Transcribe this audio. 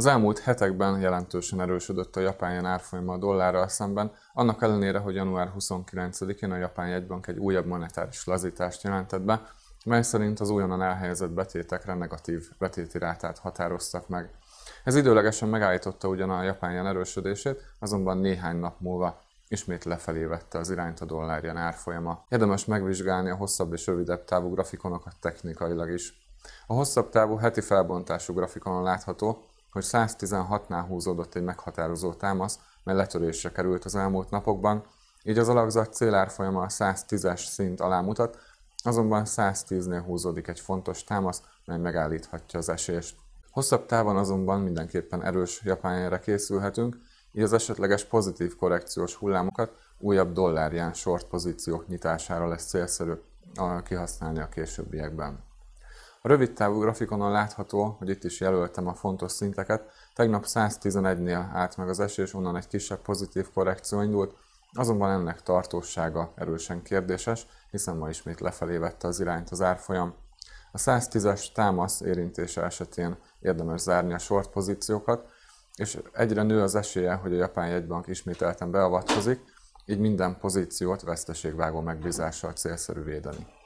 Az elmúlt hetekben jelentősen erősödött a japán jen árfolyama a dollárral szemben, annak ellenére, hogy január 29-én a japán jegybank egy újabb monetáris lazítást jelentett be, mely szerint az újonnan elhelyezett betétekre negatív betéti rátát határoztak meg. Ez időlegesen megállította ugyan a japán jen erősödését, azonban néhány nap múlva ismét lefelé vette az irányt a dollárjen árfolyama. Érdemes megvizsgálni a hosszabb és rövidebb távú grafikonokat technikailag is. A hosszabb távú heti felbontású grafikonon látható, hogy 116-nál húzódott egy meghatározó támasz, mely letörésre került az elmúlt napokban, így az alakzat célárfolyama a 110-es szint alá mutat, azonban 110-nél húzódik egy fontos támasz, mely megállíthatja az esést. Hosszabb távon azonban mindenképpen erős japánjára készülhetünk, így az esetleges pozitív korrekciós hullámokat újabb dollárján short pozíciók nyitására lesz célszerű kihasználni a későbbiekben. A rövid távú grafikonon látható, hogy itt is jelöltem a fontos szinteket, tegnap 111-nél állt meg az esés, onnan egy kisebb pozitív korrekció indult, azonban ennek tartósága erősen kérdéses, hiszen ma ismét lefelé vette az irányt az árfolyam. A 110-es támasz érintése esetén érdemes zárni a short pozíciókat, és egyre nő az esélye, hogy a japán jegybank ismételten beavatkozik, így minden pozíciót veszteségvágó megbízással célszerű védeni.